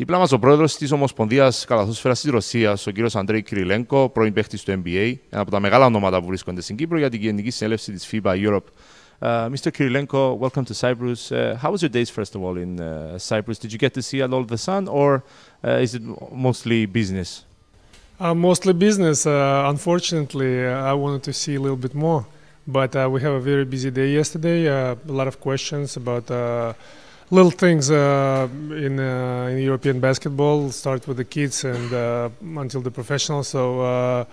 Δίπλα μα ο πρόεδρο τη Ομοσπονδία Καλαθόσφαιρα τη Ρωσία, ο κύριο Αντρέι Κυριλέγκο, πρώην παίχτη του NBA, ένα από τα μεγάλα ονόματα που βρίσκονται στην Κύπρο για την Γενική Συνέλευση τη FIBA Europe. Uh, Mr. Kirilenko, welcome to Cyprus. Uh, how was your days, first of all, in uh, Cyprus? Did you get to see a lot of the sun, or is it mostly business? mostly business. unfortunately, I wanted to see a little bit more, but we have a very busy day yesterday. a lot of questions about little things uh, in, uh, in, European basketball start with the kids and uh, until the professionals. So uh,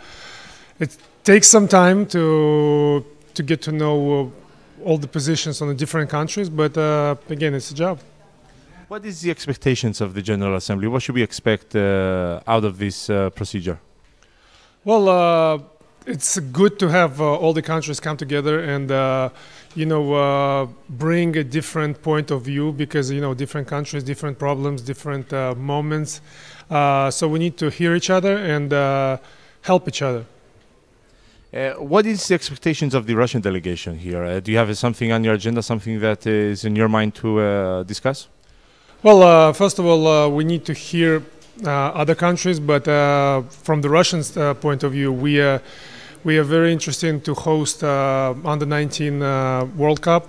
it takes some time to to get to know uh, all the positions on the different countries. But uh, again, it's a job. What is the expectations of the General Assembly? What should we expect out of this procedure? Well it's good to have uh, all the countries come together and uh, you know uh, bring a different point of view because you know different countries different problems different uh, moments uh, so we need to hear each other and uh, help each other what is the expectations of the Russian delegation here? do you have something on your agenda, something that is in your mind to discuss? Well, first of all, we need to hear uh, other countries, but uh, from the Russians' uh, point of view, we we are very interested to host uh, under 19 uh, World Cup,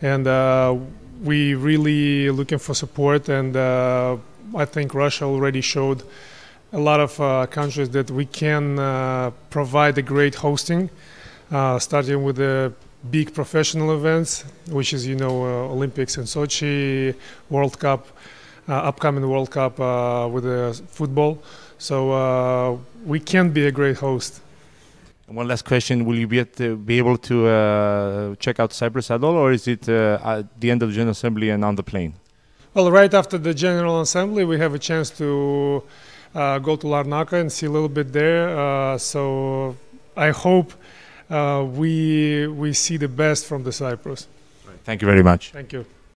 and uh, we really looking for support. And uh, I think Russia already showed a lot of uh, countries that we can uh, provide a great hosting, uh, starting with the big professional events, which is you know Olympics in Sochi, World Cup. upcoming World Cup with the football, so we can be a great host. One last question: Will you be, be able to uh, check out Cyprus at all, or is it uh, at the end of the General Assembly and on the plane? Well, right after the General Assembly, we have a chance to uh, go to Larnaca and see a little bit there. Uh, so I hope uh, we we see the best from the Cyprus. Right. Thank you very much. Thank you.